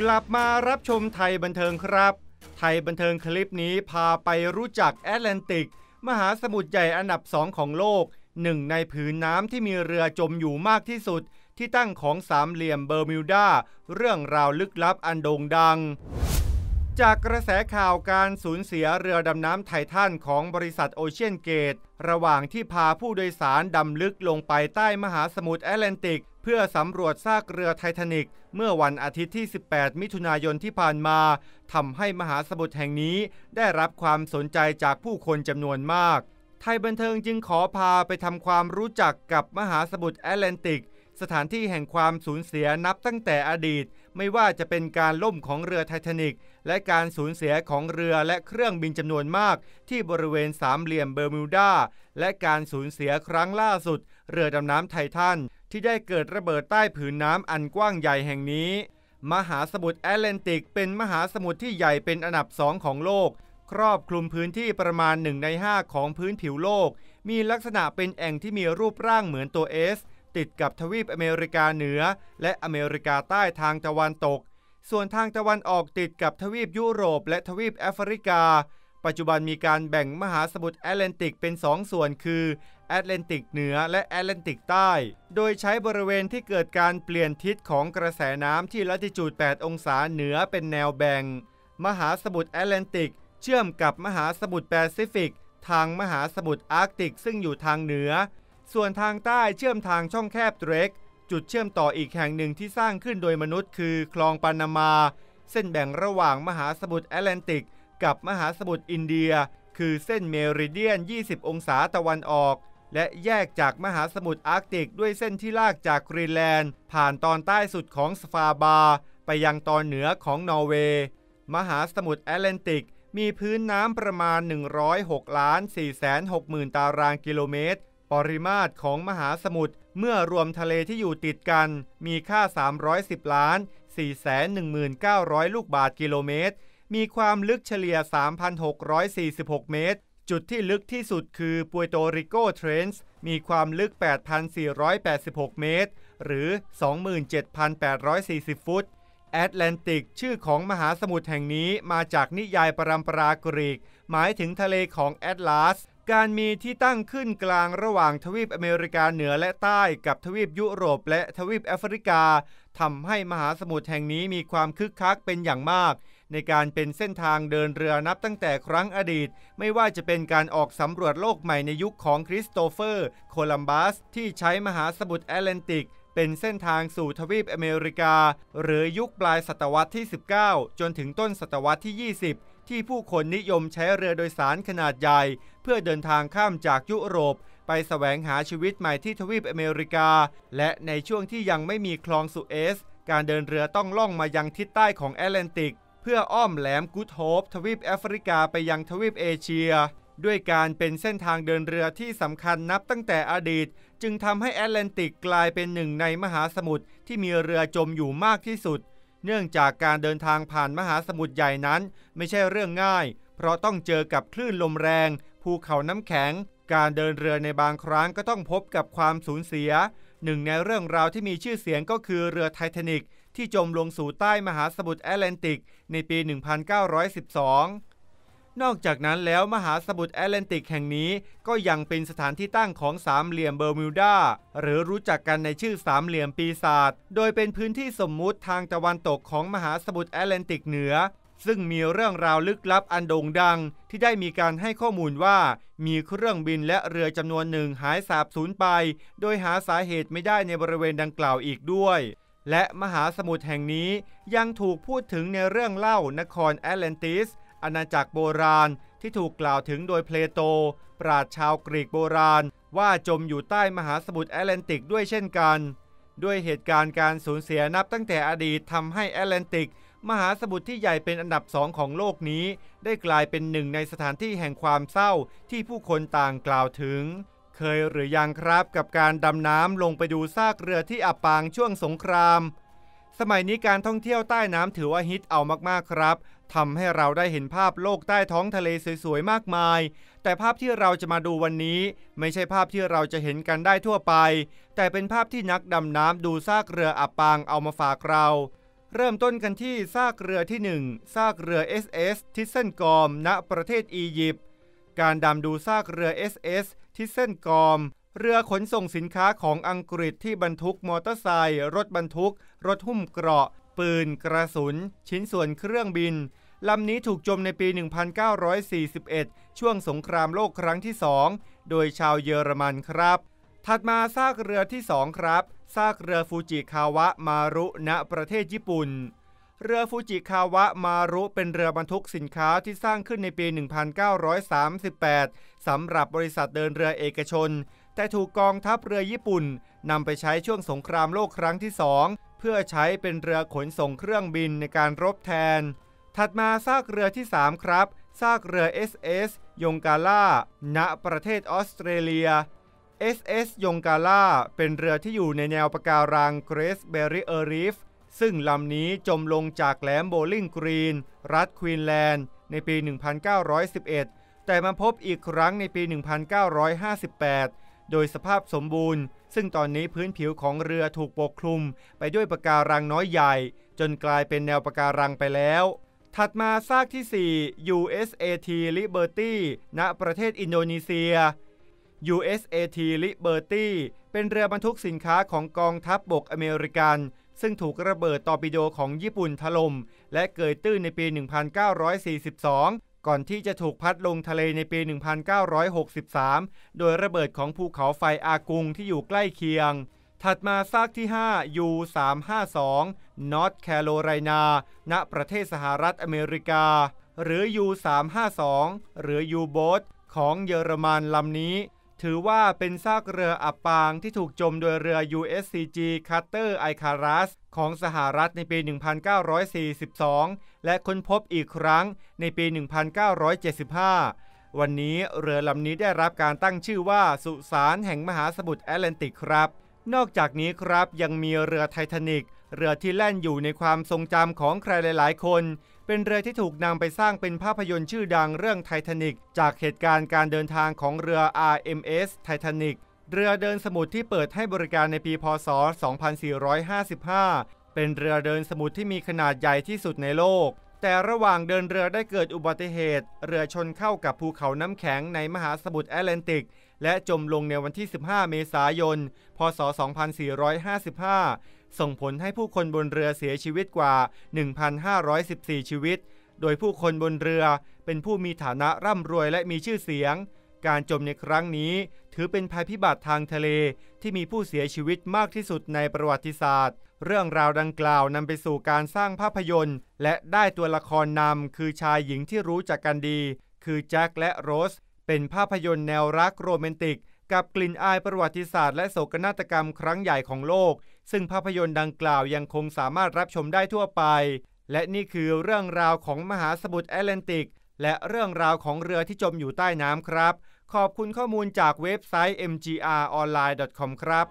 กลับมารับชมไทยบันเทิงครับ ไทยบันเทิงคลิปนี้พาไปรู้จักแอตแลนติกมหาสมุทรใหญ่อันดับสองของโลกหนึ่งในผืนน้ำที่มีเรือจมอยู่มากที่สุดที่ตั้งของสามเหลี่ยมเบอร์มิวดาเรื่องราวลึกลับอันโด่งดัง จากกระแสข่าวการสูญเสียเรือดำน้ำไททันของบริษัทโอเชียนเกต ระหว่างที่พาผู้โดยสารดำลึกลงไปใต้มหาสมุทรแอตแลนติกเพื่อสำรวจซากเรือไททานิกเมื่อวันอาทิตย์ที่ 18 มิถุนายนที่ผ่านมาทำให้มหาสมุทรแห่งนี้ ได้รับความสนใจจากผู้คนจำนวนมาก ไทยบันเทิงจึงขอพาไปทำความรู้จักกับมหาสมุทรแอตแลนติก สถานที่แห่งความสูญเสียนับตั้งแต่อดีต ไม่ว่าจะเป็นการล่มของเรือไททานิกและการสูญเสียของเรือและเครื่องบินจำนวนมากที่บริเวณสามเหลี่ยมเบอร์มิวดา และการสูญเสียครั้งล่าสุด เรือดำน้ำไททันที่ได้เกิดระเบิดใต้ผืนน้ำอันกว้างใหญ่แห่งนี้ มหาสมุทรแอตแลนติก เป็นมหาสมุทรที่ใหญ่เป็นอันดับสองของโลก ครอบคลุมพื้นที่ประมาณ1ใน5ของพื้นผิวโลก มีลักษณะเป็นแอ่งที่มีรูปร่างเหมือนตัวเอสติดกับทวีปอเมริกาเหนือ และอเมริกาใต้ทางตะวันตก ส่วนทางตะวันออกติดกับทวีปยุโรปและทวีปแอฟริกา ปัจจุบันมีการแบ่งมหาสมุทรแอตแลนติก เป็นสองส่วนคือแอตแลนติกเหนือและแอตแลนติกใต้ โดยใช้บริเวณที่เกิดการเปลี่ยนทิศของกระแสน้ำที่ละติจูด8 องศาเหนือเป็นแนวแบ่ง มหาสมุทรแอตแลนติก เชื่อมกับมหาสมุทรแปซิฟิก ทางมหาสมุทรอาร์กติก ซึ่งอยู่ทางเหนือ ส่วนทางใต้เชื่อมทางช่องแคบเดรกจุดเชื่อมต่ออีกแห่งหนึ่งที่สร้างขึ้นโดยมนุษย์คือคลองปานามา เส้นแบ่งระหว่างมหาสมุทรแอตแลนติก กับมหาสมุทรอินเดีย คือเส้นเมริเดียน 20 องศาตะวันออกและแยกจากมหาสมุทรอาร์กติก ด้วยเส้นที่ลากจากกรีนแลนด์ ผ่านตอนใต้สุดของสฟาบา ไปยังตอนเหนือของนอร์เวย์ มหาสมุทรแอตแลนติก มีพื้นน้ำประมาณ 106 ล้าน4 6 0 0 0 ตารางกิโลเมตร ปริมาตรของมหาสมุทรเมื่อรวมทะเลที่อยู่ติดกัน มีค่า 310ล้าน419,000 ลูกบาทกิโลเมตร มีความลึกเฉลี่ย 3,646 เมตรจุดที่ลึกที่สุดคือปวยโตริโกเทรนส์มีความลึก 8,486 เมตร หรือ 27,840 ฟุต แอตแลนติกชื่อของมหาสมุทรแห่งนี้มาจากนิยายปรัมปรากรีกหมายถึงทะเลของแอตลาส การมีที่ตั้งขึ้นกลางระหว่างทวีปอเมริกาเหนือและใต้กับทวีปยุโรปและทวีปแอฟริกาทำให้มหาสมุทรแห่งนี้มีความคึกคักเป็นอย่างมากในการเป็นเส้นทางเดินเรือนับตั้งแต่ครั้งอดีต ไม่ว่าจะเป็นการออกสำรวจโลกใหม่ในยุคของคริสโตเฟอร์ โคลัมบัสที่ใช้มหาสมุทรแอตแลนติกเป็นเส้นทางสู่ทวีปอเมริกา หรือยุคปลายศตวรรษที่ 19 จนถึงต้นศตวรรษที่ 20 ที่ผู้คนนิยมใช้เรือโดยสารขนาดใหญ่เพื่อเดินทางข้ามจากยุโรปไปแสวงหาชีวิตใหม่ที่ทวีปอเมริกา และในช่วงที่ยังไม่มีคลองสุเอสการเดินเรือต้องล่องมายังทิศใต้ของแอตแลนติกเพื่ออ้อมแหลมกูดโฮปทวีปแอฟริกาไปยังทวีปเอเชีย ด้วยการเป็นเส้นทางเดินเรือที่สำคัญนับตั้งแต่อดีต จึงทำให้แอตแลนติกกลายเป็นหนึ่งในมหาสมุทรที่มีเรือจมอยู่มากที่สุด เนื่องจากการเดินทางผ่านมหาสมุทรใหญ่นั้น ไม่ใช่เรื่องง่ายเพราะต้องเจอกับคลื่นลมแรง ภูเขาน้ำแข็ง การเดินเรือในบางครั้งก็ต้องพบกับความสูญเสียหนึ่งในเรื่องราวที่มีชื่อเสียงก็คือเรือไททานิกที่จมลงสู่ใต้มหาสมุทรแอตแลนติก ในปี 1912 นอกจากนั้นแล้วมหาสมุทรแอตแลนติกแห่งนี้ก็ยังเป็นสถานที่ตั้งของสามเหลี่ยมเบอร์มิวดาหรือรู้จักกันในชื่อสามเหลี่ยมปีศาจโดยเป็นพื้นที่สมมุติทางตะวันตกของมหาสมุทรแอตแลนติกเหนือซึ่งมีเรื่องราวลึกลับอันโด่งดังที่ได้มีการให้ข้อมูลว่ามีเครื่องบินและเรือจำนวนหนึ่งหายสาบสูญไป โดยหาสาเหตุไม่ได้ในบริเวณดังกล่าวอีกด้วย และมหาสมุทรแห่งนี้ยังถูกพูดถึงในเรื่องเล่านครแอตแลนติสอาณาจักรโบราณที่ถูกกล่าวถึงโดยเพลโต ปราชชาวกรีกโบราณ ว่าจมอยู่ใต้มหาสมุทรแอตแลนติกด้วยเช่นกัน ด้วยเหตุการณ์การสูญเสียนับตั้งแต่อดีตทำให้แอตแลนติกมหาสมุทรที่ใหญ่เป็นอันดับสองของโลกนี้ ได้กลายเป็นหนึ่งในสถานที่แห่งความเศร้าที่ผู้คนต่างกล่าวถึง เคยหรือยังครับกับการดำน้ำลงไปดูซากเรือที่อับปางช่วงสงคราม สมัยนี้การท่องเที่ยวใต้น้ำถือว่าฮิตเอามากๆครับทำให้เราได้เห็นภาพโลกใต้ท้องทะเลสวยๆมากมาย แต่ภาพที่เราจะมาดูวันนี้ ไม่ใช่ภาพที่เราจะเห็นกันได้ทั่วไป แต่เป็นภาพที่นักดำน้ำดูซากเรืออับปางเอามาฝากเราเริ่มต้นกันที่ซากเรือที่1ซากเรือ SS ทิสเซนกอมณประเทศอียิปต์การดำดูซากเรือ SS ทิสเซนกอมเรือขนส่งสินค้าของอังกฤษที่บรรทุกมอเตอร์ไซค์รถบรรทุก รถหุ้มเกราะ ปืน กระสุน ชิ้นส่วนเครื่องบิน ลำนี้ถูกจมในปี 1941 ช่วงสงครามโลกครั้งที่ 2 โดยชาวเยอรมันครับถัดมาซากเรือที่2ครับซากเรือฟูจิคาวะมารุณประเทศญี่ปุ่น เรือฟูจิคาวะมารุเป็นเรือบรรทุกสินค้าที่สร้างขึ้นในปี 1938สำหรับบริษัทเดินเรือเอกชน แต่ถูกกองทัพเรือญี่ปุ่นนำไปใช้ช่วงสงครามโลกครั้งที่สองเพื่อใช้เป็นเรือขนส่งเครื่องบินในการรบแทน ถัดมาซากเรือที่ 3 ครับซากเรือ SS ยงกาล่าณประเทศออสเตรเลีย SS ยงกาล่าเป็นเรือที่อยู่ในแนวปะการังเกรสเบริเออริฟซึ่งลำนี้จมลงจากแหลมโบลิงกรีนรัฐควีนแลนด์ในปี 1911 แต่มาพบอีกครั้งในปี 1958 โดยสภาพสมบูรณ์ซึ่งตอนนี้พื้นผิวของเรือถูกปกคลุม ไปด้วยปะการังน้อยใหญ่ จนกลายเป็นแนวปะการังไปแล้ว ถัดมาซากที่ 4 USAT Liberty ณ ประเทศอินโดนีเซีย USAT Liberty เป็นเรือบรรทุกสินค้าของกองทัพบบกอเมริกัน ซึ่งถูกระเบิดตอปิโดของญี่ปุ่นถลม่มและเกิดตื้นในปี 1942 ก่อนที่จะถูกพัดลงทะเลในปี 1963 โดยระเบิดของภูเขาไฟอากุงที่อยู่ใกล้เคียง ถัดมาซากที่ 5 U352 North Carolina ณ ประเทศสหรัฐอเมริกา หรือ U352 หรือ U-boat ของเยอรมันลำนี้ถือว่าเป็นซากเรืออับปางที่ถูกจมโดยเรือ USCG Cutter Icarus ของสหรัฐในปี 1942 และค้นพบอีกครั้งในปี 1975 วันนี้เรือลำนี้ได้รับการตั้งชื่อว่าสุสานแห่งมหาสมุทรแอตแลนติกครับ นอกจากนี้ครับยังมีเรือไททานิกเรือที่แล่นอยู่ในความทรงจำของใครหลาย ๆ คนเป็นเรือที่ถูกนำไปสร้างเป็นภาพยนตร์ชื่อดังเรื่องไททานิกจากเหตุการณ์การเดินทางของเรือ RMS ไททานิกเรือเดินสมุทรที่เปิดให้บริการในปีพศ 2455 เป็นเรือเดินสมุทรที่มีขนาดใหญ่ที่สุดในโลก แต่ระหว่างเดินเรือได้เกิดอุบัติเหตุ เรือชนเข้ากับภูเขาน้ำแข็งในมหาสมุทรแอตแลนติกและจมลงในวันที่ 15 เมษายน พศ 2455 ส่งผลให้ผู้คนบนเรือเสียชีวิตกว่า 1,514 ชีวิต โดยผู้คนบนเรือเป็นผู้มีฐานะร่ำรวยและมีชื่อเสียง การจมในครั้งนี้ถือเป็นภัยพิบัติทางทะเลที่มีผู้เสียชีวิตมากที่สุดในประวัติศาสตร์ เรื่องราวดังกล่าวนำไปสู่การสร้างภาพยนตร์ และได้ตัวละครนำคือชายหญิงที่รู้จักกันดี คือแจ็คและโรสเป็นภาพยนตร์แนวรักโรแมนติกกับกลิ่นอายประวัติศาสตร์ และโศกนาฏกรรมครั้งใหญ่ของโลก ซึ่งภาพยนตร์ดังกล่าวยังคงสามารถรับชมได้ทั่วไป และนี่คือเรื่องราวของมหาสมุทรแอตแลนติก และเรื่องราวของเรือที่จมอยู่ใต้น้ำครับ ขอบคุณข้อมูลจากเว็บไซต์ mgronline.com ครับ